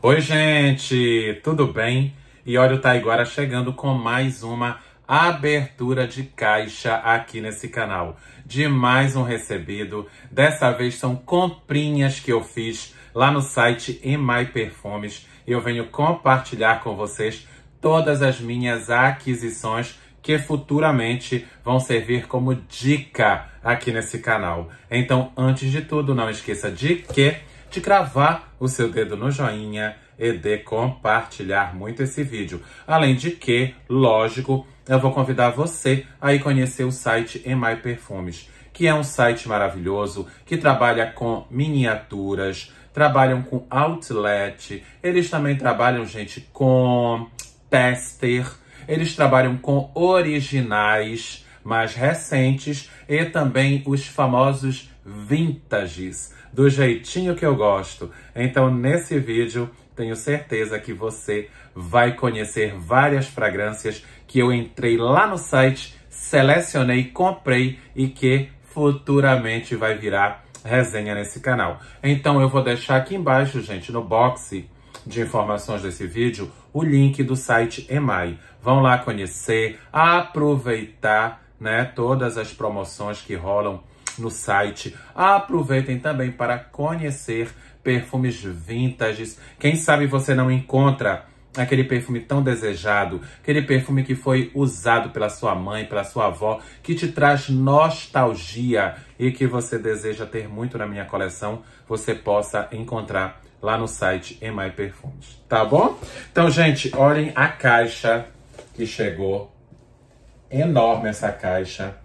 Oi, gente, tudo bem? E olha o Taiguara chegando com mais uma abertura de caixa aqui nesse canal. De mais um recebido. Dessa vez são comprinhas que eu fiz lá no site Emai Perfumes. E Eu venho compartilhar com vocês todas as minhas aquisições que futuramente vão servir como dica aqui nesse canal. Então, antes de tudo, não esqueça de que de cravar o seu dedo no joinha e de compartilhar muito esse vídeo. Além de que, lógico, eu vou convidar você a ir conhecer o site Emai Perfumes, que é um site maravilhoso que trabalha com miniaturas, trabalham com outlet, eles também trabalham, gente, com tester, eles trabalham com originais mais recentes e também os famosos vintages, do jeitinho que eu gosto. Então, nesse vídeo, tenho certeza que você vai conhecer várias fragrâncias que eu entrei lá no site, selecionei, comprei e que futuramente vai virar resenha nesse canal. Então, eu vou deixar aqui embaixo, gente, no boxe de informações desse vídeo, o link do site EMAI. Vão lá conhecer, aproveitar né, todas as promoções que rolam no site. Aproveitem também para conhecer perfumes vintages. Quem sabe você não encontra aquele perfume tão desejado, aquele perfume que foi usado pela sua mãe, pela sua avó, que te traz nostalgia e que você deseja ter muito na minha coleção, você possa encontrar lá no site Emai Perfumes, tá bom? Então, gente, olhem a caixa que chegou. Enorme essa caixa.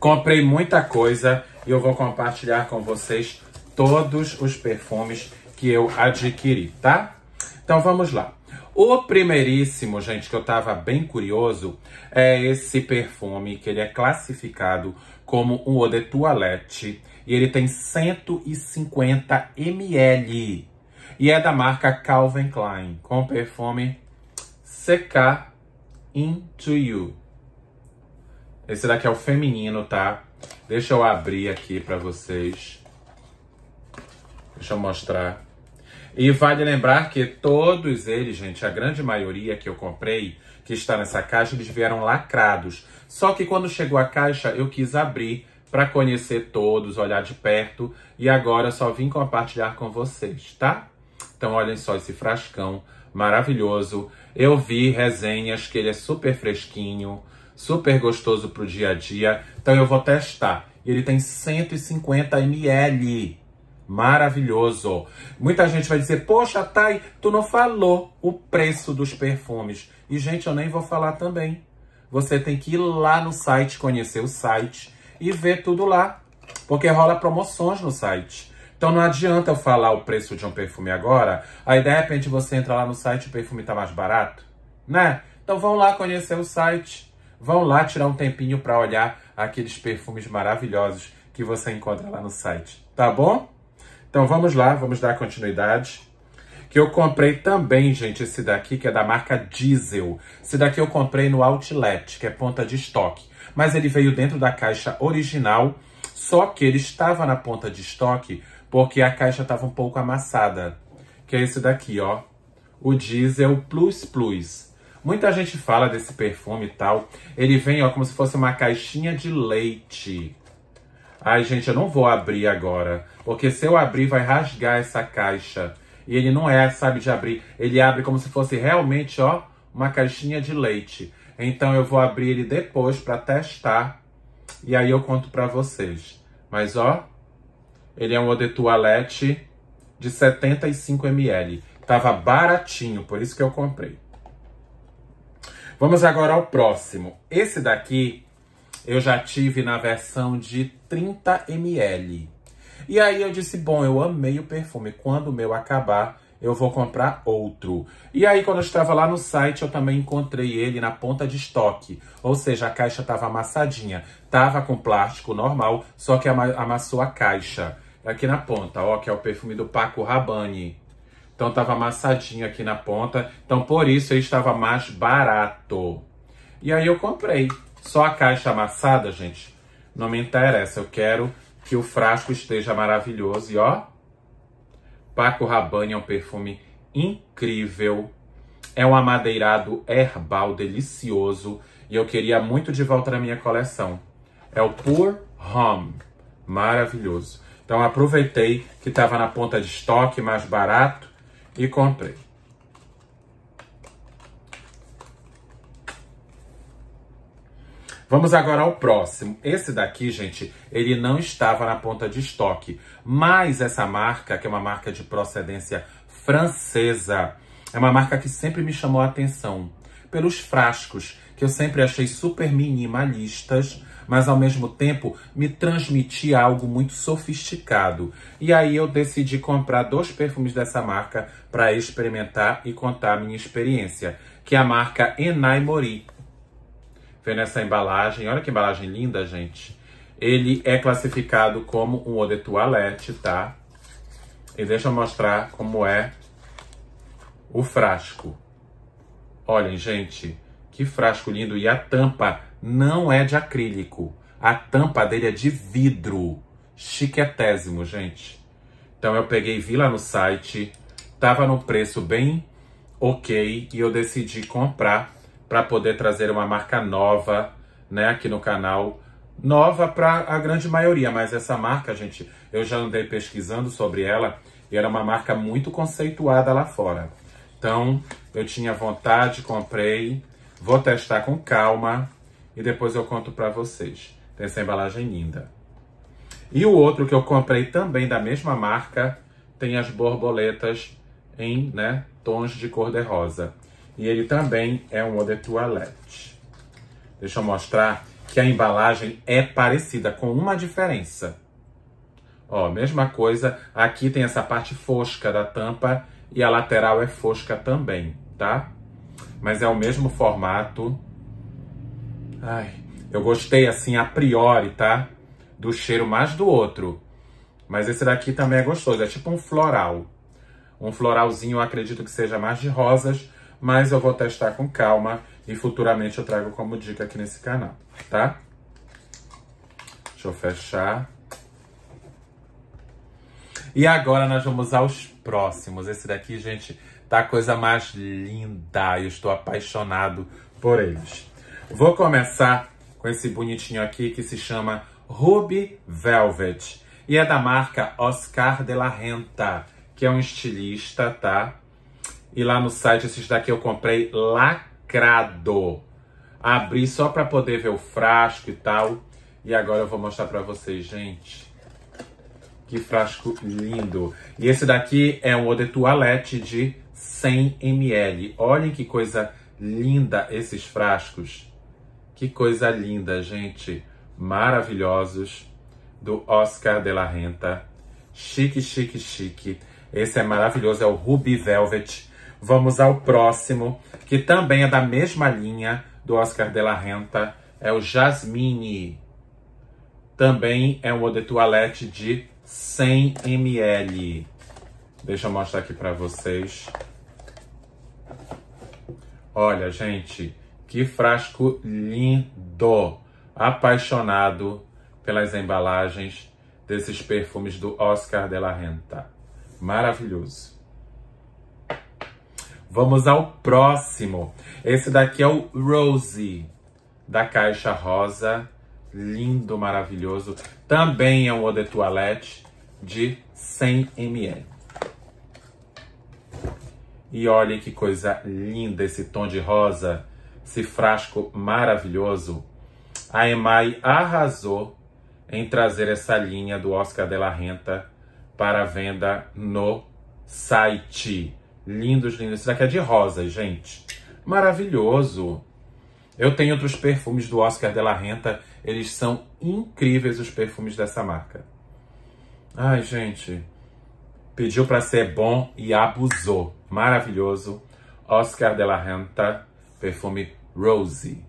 Comprei muita coisa e eu vou compartilhar com vocês todos os perfumes que eu adquiri, tá? Então vamos lá. O primeiríssimo, gente, que eu tava bem curioso, é esse perfume, que ele é classificado como um eau de toilette. E ele tem 150 ml. E é da marca Calvin Klein, com o perfume CK Into You. Esse daqui é o feminino, tá? Deixa eu abrir aqui pra vocês. Deixa eu mostrar. E vale lembrar que todos eles, gente, a grande maioria que eu comprei, que está nessa caixa, eles vieram lacrados. Só que quando chegou a caixa, eu quis abrir para conhecer todos, olhar de perto. E agora só vim compartilhar com vocês, tá? Então olhem só esse frascão maravilhoso. Eu vi resenhas que ele é super fresquinho, super gostoso pro dia a dia. Então eu vou testar. Ele tem 150 ml. Maravilhoso. Muita gente vai dizer, poxa, Thay, tu não falou o preço dos perfumes. E, gente, eu nem vou falar também. Você tem que ir lá no site, conhecer o site e ver tudo lá. Porque rola promoções no site. Então não adianta eu falar o preço de um perfume agora, aí de repente você entra lá no site e o perfume tá mais barato, né? Então vão lá conhecer o site vão lá tirar um tempinho para olhar aqueles perfumes maravilhosos que você encontra lá no site, tá bom? Então vamos lá, vamos dar continuidade. Que eu comprei também, gente, esse daqui, que é da marca Diesel. Esse daqui eu comprei no Outlet, que é ponta de estoque. Mas ele veio dentro da caixa original, só que ele estava na ponta de estoque porque a caixa estava um pouco amassada. Que é esse daqui, ó. O Diesel Plus Plus. Muita gente fala desse perfume e tal. Ele vem, ó, como se fosse uma caixinha de leite. Ai, gente, eu não vou abrir agora. Porque se eu abrir, vai rasgar essa caixa. E ele não é, sabe, de abrir. Ele abre como se fosse realmente, ó, uma caixinha de leite. Então eu vou abrir ele depois para testar. E aí eu conto para vocês. Mas, ó, ele é um eau de toilette de 75ml. Tava baratinho, por isso que eu comprei. Vamos agora ao próximo. Esse daqui eu já tive na versão de 30 ml. E aí eu disse, bom, eu amei o perfume. Quando o meu acabar, eu vou comprar outro. E aí, quando eu estava lá no site, eu também encontrei ele na ponta de estoque. Ou seja, a caixa estava amassadinha. Tava com plástico normal, só que amassou a caixa. Aqui na ponta, ó, que é o perfume do Paco Rabanne. Então estava amassadinho aqui na ponta. Então por isso ele estava mais barato. E aí eu comprei. Só a caixa amassada, gente, não me interessa. Eu quero que o frasco esteja maravilhoso. E ó, Paco Rabanne é um perfume incrível. É um amadeirado herbal delicioso. E eu queria muito de volta na minha coleção. É o Pure Home. Maravilhoso. Então aproveitei que estava na ponta de estoque, mais barato e comprei. Vamos agora ao próximo. Esse daqui, gente, ele não estava na ponta de estoque, mas essa marca, que é uma marca de procedência francesa, é uma marca que sempre me chamou a atenção pelos frascos, que eu sempre achei super minimalistas mas ao mesmo tempo me transmitia algo muito sofisticado. E aí eu decidi comprar dois perfumes dessa marca para experimentar e contar a minha experiência, que é a marca Enai Mori. Vendo essa embalagem, olha que embalagem linda, gente. Ele é classificado como um eau de toilette, tá? E deixa eu mostrar como é o frasco. Olhem, gente, que frasco lindo. E a tampa não é de acrílico. A tampa dele é de vidro. Chiquetésimo, gente. Então eu peguei, vi lá no site, tava no preço bem ok e eu decidi comprar para poder trazer uma marca nova, né, aqui no canal. Nova para a grande maioria, mas essa marca, gente, eu já andei pesquisando sobre ela e era uma marca muito conceituada lá fora. Então, eu tinha vontade, comprei. Vou testar com calma, e depois eu conto para vocês. Tem essa embalagem linda. E o outro que eu comprei também da mesma marca tem as borboletas em né, tons de cor de rosa. E ele também é um eau de toilette. Deixa eu mostrar que a embalagem é parecida, com uma diferença. Ó, mesma coisa, aqui tem essa parte fosca da tampa e a lateral é fosca também, tá? Mas é o mesmo formato, Ai, eu gostei assim a priori, tá? Do cheiro mais do outro. Mas esse daqui também é gostoso, é tipo um floral. Um floralzinho, eu acredito que seja mais de rosas, mas eu vou testar com calma e futuramente eu trago como dica aqui nesse canal, tá? Deixa eu fechar. E agora nós vamos aos próximos. Esse daqui, gente, tá a coisa mais linda. Eu estou apaixonado por eles. Vou começar com esse bonitinho aqui que se chama Ruby Velvet. E é da marca Oscar de la Renta, que é um estilista, tá? E lá no site, esses daqui eu comprei lacrado. Abri só pra poder ver o frasco e tal. E agora eu vou mostrar pra vocês, gente. Que frasco lindo. E esse daqui é um eau de toilette de 100ml. Olhem que coisa linda esses frascos. Que coisa linda, gente. Maravilhosos. Do Oscar de la Renta. Chique, chique, chique. Esse é maravilhoso, é o Ruby Velvet. Vamos ao próximo, que também é da mesma linha do Oscar de la Renta. É o Jasmine. Também é um eau de toilette de 100 ml. Deixa eu mostrar aqui para vocês. Olha, gente, que frasco lindo! Apaixonado pelas embalagens desses perfumes do Oscar de la Renta. Maravilhoso. Vamos ao próximo. Esse daqui é o Rose, da Caixa Rosa. Lindo, maravilhoso. Também é um eau de toilette de 100 ml. E olha que coisa linda esse tom de rosa esse frasco maravilhoso, a EMAI arrasou em trazer essa linha do Oscar de la Renta para venda no site. Lindos, lindos. Isso daqui é de rosas, gente. Maravilhoso. Eu tenho outros perfumes do Oscar de la Renta. Eles são incríveis os perfumes dessa marca. Ai, gente. Pediu para ser bom e abusou. Maravilhoso. Oscar de la Renta, perfume Rosie.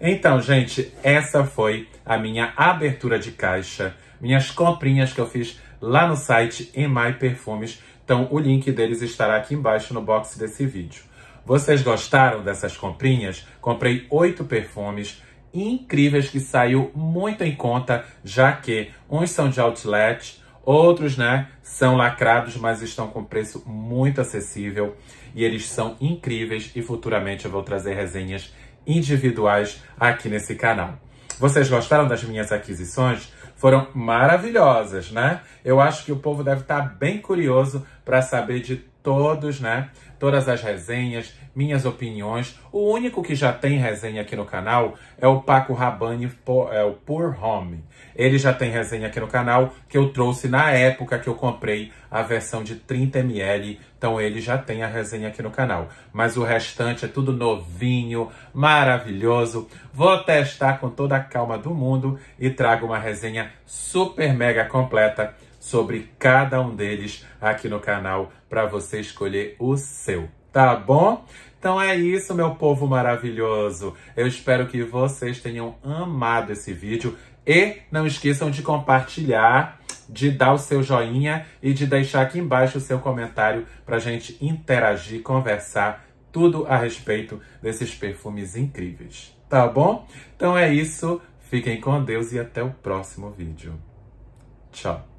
Então, gente, essa foi a minha abertura de caixa, minhas comprinhas que eu fiz lá no site Emai Perfumes. Então, o link deles estará aqui embaixo no box desse vídeo. Vocês gostaram dessas comprinhas? Comprei oito perfumes incríveis que saiu muito em conta, já que uns são de outlet, Outros, né, são lacrados, mas estão com preço muito acessível e eles são incríveis e futuramente eu vou trazer resenhas individuais aqui nesse canal. Vocês gostaram das minhas aquisições? Foram maravilhosas, né? Eu acho que o povo deve estar bem curioso para saber de todos, né? Todas as resenhas, minhas opiniões. O único que já tem resenha aqui no canal é o Paco Rabanne, é o Poor Home. Ele já tem resenha aqui no canal que eu trouxe na época que eu comprei a versão de 30 ml. Então ele já tem a resenha aqui no canal. Mas o restante é tudo novinho, maravilhoso. Vou testar com toda a calma do mundo e trago uma resenha super mega completa sobre cada um deles aqui no canal para você escolher o seu, tá bom? Então é isso, meu povo maravilhoso. Eu espero que vocês tenham amado esse vídeo e não esqueçam de compartilhar de dar o seu joinha e de deixar aqui embaixo o seu comentário para a gente interagir, conversar, tudo a respeito desses perfumes incríveis, tá bom? Então é isso, fiquem com Deus e até o próximo vídeo. Tchau!